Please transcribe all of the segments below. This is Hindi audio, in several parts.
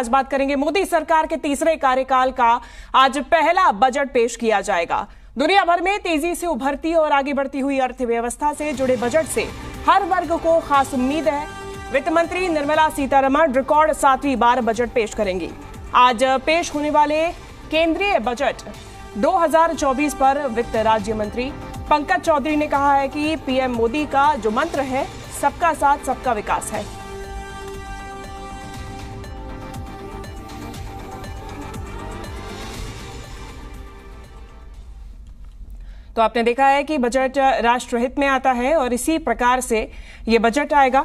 आज बात करेंगे मोदी सरकार के तीसरे कार्यकाल का आज पहला बजट पेश किया जाएगा दुनिया भर में तेजी से उभरती और आगे बढ़ती हुई अर्थव्यवस्था से जुड़े बजट से हर वर्ग को खास उम्मीद है वित्त मंत्री निर्मला सीतारमण रिकॉर्ड सातवीं बार बजट पेश करेंगी आज पेश होने वाले केंद्रीय बजट 2024 पर वित्त राज्य मंत्री पंकज चौधरी ने कहा है कि पीएम मोदी का जो मंत्र है सबका साथ सबका विकास है तो आपने देखा है कि बजट राष्ट्रहित में आता है और इसी प्रकार से ये बजट आएगा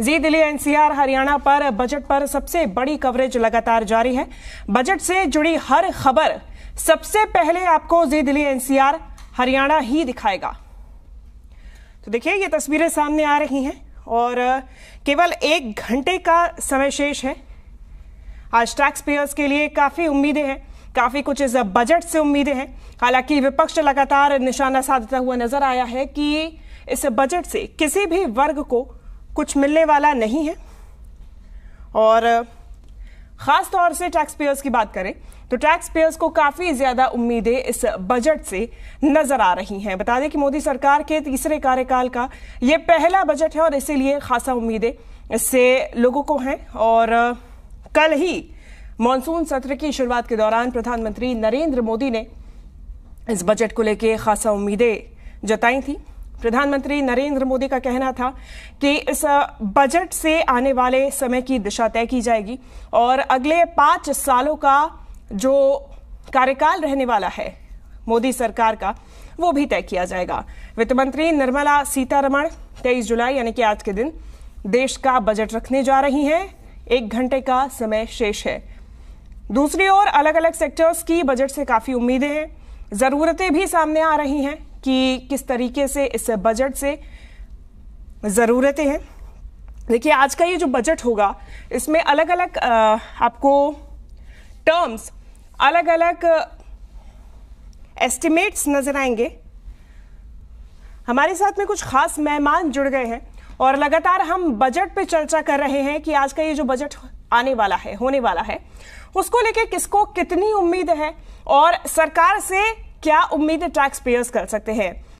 जी दिल्ली एनसीआर हरियाणा पर बजट पर सबसे बड़ी कवरेज लगातार जारी है बजट से जुड़ी हर खबर सबसे पहले आपको जी दिल्ली एनसीआर हरियाणा ही दिखाएगा तो देखिए ये तस्वीरें सामने आ रही हैं और केवल एक घंटे का समय शेष है आज टैक्स पेयर्स के लिए काफ़ी उम्मीदें हैं काफी कुछ इस बजट से उम्मीदें हैं हालांकि विपक्ष लगातार निशाना साधता हुआ नजर आया है कि इस बजट से किसी भी वर्ग को कुछ मिलने वाला नहीं है और खास तौर से टैक्स पेयर्स की बात करें तो टैक्स पेयर्स को काफी ज्यादा उम्मीदें इस बजट से नजर आ रही हैं बता दें कि मोदी सरकार के तीसरे कार्यकाल का यह पहला बजट है और इसीलिए खासा उम्मीदें इससे लोगों को हैं और कल ही मानसून सत्र की शुरुआत के दौरान प्रधानमंत्री नरेंद्र मोदी ने इस बजट को लेकर खासा उम्मीदें जताई थी प्रधानमंत्री नरेंद्र मोदी का कहना था कि इस बजट से आने वाले समय की दिशा तय की जाएगी और अगले पांच सालों का जो कार्यकाल रहने वाला है मोदी सरकार का वो भी तय किया जाएगा वित्त मंत्री निर्मला सीतारमण 23 जुलाई यानी कि आज के दिन देश का बजट रखने जा रही हैं एक घंटे का समय शेष है दूसरी ओर अलग अलग सेक्टर्स की बजट से काफ़ी उम्मीदें हैं ज़रूरतें भी सामने आ रही हैं कि किस तरीके से इस बजट से ज़रूरतें हैं देखिए आज का ये जो बजट होगा इसमें अलग अलग आपको टर्म्स अलग अलग एस्टिमेट्स नज़र आएंगे हमारे साथ में कुछ खास मेहमान जुड़ गए हैं और लगातार हम बजट पे चर्चा कर रहे हैं कि आज का ये जो बजट आने वाला है होने वाला है उसको लेके किसको कितनी उम्मीद है और सरकार से क्या उम्मीद टैक्स पेयर्स कर सकते हैं